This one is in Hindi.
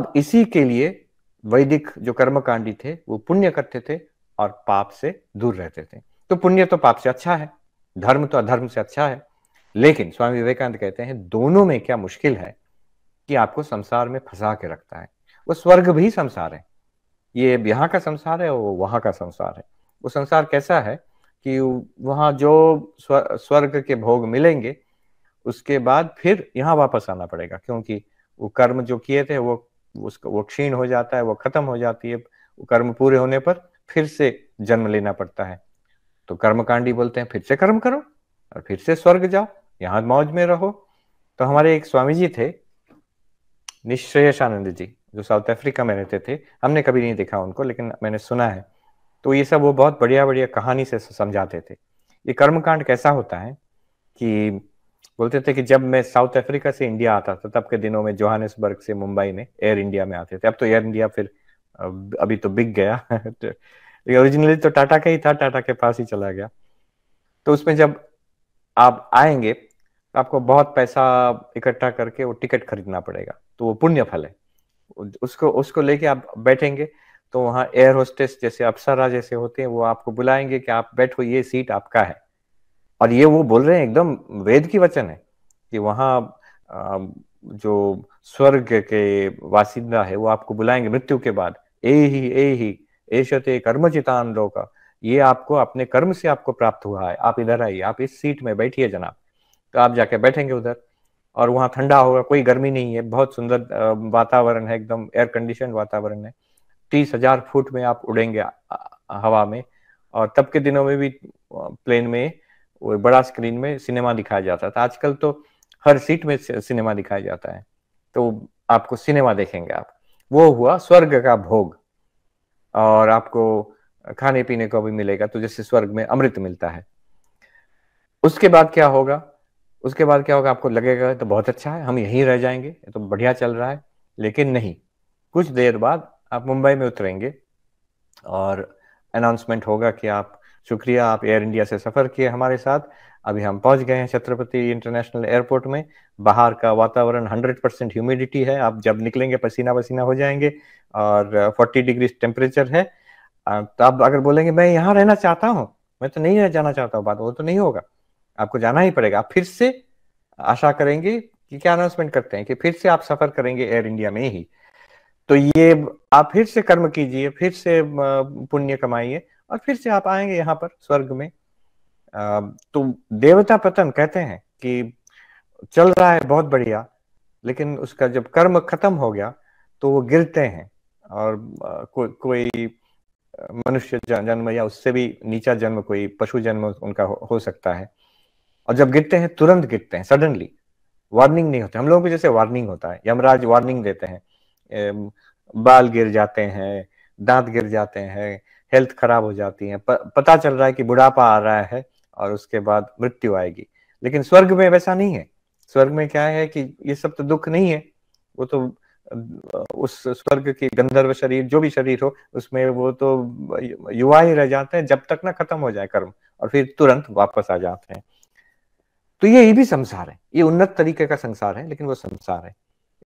अब इसी के लिए वैदिक जो कर्मकांडी थे वो पुण्य करते थे और पाप से दूर रहते थे तो पुण्य तो पाप से अच्छा है धर्म तो अधर्म से अच्छा है लेकिन स्वामी विवेकानंद कहते हैं दोनों में क्या मुश्किल है कि आपको संसार में फंसा के रखता है वो स्वर्ग भी संसार है ये यहाँ का संसार है वो वहां का संसार है वो संसार कैसा है कि वहां जो स्वर्ग के भोग मिलेंगे उसके बाद फिर यहाँ वापस आना पड़ेगा क्योंकि वो कर्म जो किए थे वो उसका वो क्षीण हो जाता है वो खत्म हो जाती है कर्म पूरे होने पर फिर से जन्म लेना पड़ता है तो कर्मकांडी बोलते हैं फिर से कर्म करो और फिर से स्वर्ग जाओ यहाँ मौज में रहो तो हमारे एक स्वामी जी थे निश्रेयसानंद जी जो साउथ अफ्रीका में रहते थे हमने कभी नहीं देखा उनको लेकिन मैंने सुना है तो ये सब वो बहुत बढ़िया बढ़िया कहानी से समझाते थे ये कर्मकांड कैसा होता है कि बोलते थे कि जब मैं साउथ अफ्रीका से इंडिया आता था तब के दिनों में जोहानसबर्ग से मुंबई में एयर इंडिया में आते थे अब तो एयर इंडिया फिर अभी तो बिक गया ओरिजिनली तो टाटा का ही था टाटा के पास ही चला गया तो उसमें जब आप आएंगे तो आपको बहुत पैसा इकट्ठा करके वो टिकट खरीदना पड़ेगा तो वो पुण्य फल है उसको उसको लेके आप बैठेंगे तो वहां एयर होस्टेस जैसे अप्सरा जैसे होते हैं वो आपको बुलाएंगे कि आप बैठो ये सीट आपका है और ये वो बोल रहे हैं एकदम वेद की वचन है कि वहां जो स्वर्ग के वासिंदा है वो आपको बुलाएंगे मृत्यु के बाद ए ही ए ही एशते कर्मचितान का ये आपको अपने कर्म से आपको प्राप्त हुआ है आप इधर आइए आप इस सीट में बैठिए जनाब तो आप जाके बैठेंगे उधर और वहां ठंडा होगा कोई गर्मी नहीं है बहुत सुंदर वातावरण है एकदम एयर कंडीशन वातावरण है तीस हजार फुट में आप उड़ेंगे हवा में और तब के दिनों में भी प्लेन में वो बड़ा स्क्रीन में सिनेमा दिखाया जाता था तो आजकल तो हर सीट में सिनेमा दिखाया जाता है तो आपको सिनेमा देखेंगे आप वो हुआ स्वर्ग का भोग और आपको खाने पीने को भी मिलेगा तो जैसे स्वर्ग में अमृत मिलता है उसके बाद क्या होगा उसके बाद क्या होगा आपको लगेगा तो बहुत अच्छा है हम यहीं रह जाएंगे तो बढ़िया चल रहा है लेकिन नहीं कुछ देर बाद आप मुंबई में उतरेंगे और अनाउंसमेंट होगा कि आप शुक्रिया आप एयर इंडिया से सफर किए हमारे साथ अभी हम पहुंच गए हैं छत्रपति इंटरनेशनल एयरपोर्ट में बाहर का वातावरण 100 परसेंट ह्यूमिडिटी है आप जब निकलेंगे पसीना पसीना हो जाएंगे और 40 डिग्री टेम्परेचर है तो आप अगर बोलेंगे मैं यहाँ रहना चाहता हूँ मैं तो नहीं जाना चाहता हूँ बात वो तो नहीं होगा आपको जाना ही पड़ेगा आप फिर से आशा करेंगे कि क्या अनाउंसमेंट करते हैं कि फिर से आप सफर करेंगे एयर इंडिया में ही तो ये आप फिर से कर्म कीजिए फिर से पुण्य कमाइए और फिर से आप आएंगे यहाँ पर स्वर्ग में तो देवता पतन कहते हैं कि चल रहा है बहुत बढ़िया लेकिन उसका जब कर्म खत्म हो गया तो वो गिरते हैं और को, कोई मनुष्य जन्म या उससे भी नीचा जन्म कोई पशु जन्म उनका हो, हो सकता है और जब गिरते हैं तुरंत गिरते हैं सडनली वार्निंग नहीं होता हम लोगों को जैसे वार्निंग होता है यमराज वार्निंग देते हैं बाल गिर जाते हैं दांत गिर जाते हैं हेल्थ खराब हो जाती है प, पता चल रहा है कि बुढ़ापा आ रहा है और उसके बाद मृत्यु आएगी लेकिन स्वर्ग में वैसा नहीं है स्वर्ग में क्या है कि ये सब तो दुख नहीं है वो तो उस स्वर्ग के गंधर्व शरीर जो भी शरीर हो उसमें वो तो युवा ही रह जाते हैं जब तक ना खत्म हो जाए कर्म और फिर तुरंत वापस आ जाते हैं तो ये भी संसार है ये उन्नत तरीके का संसार है लेकिन वो संसार है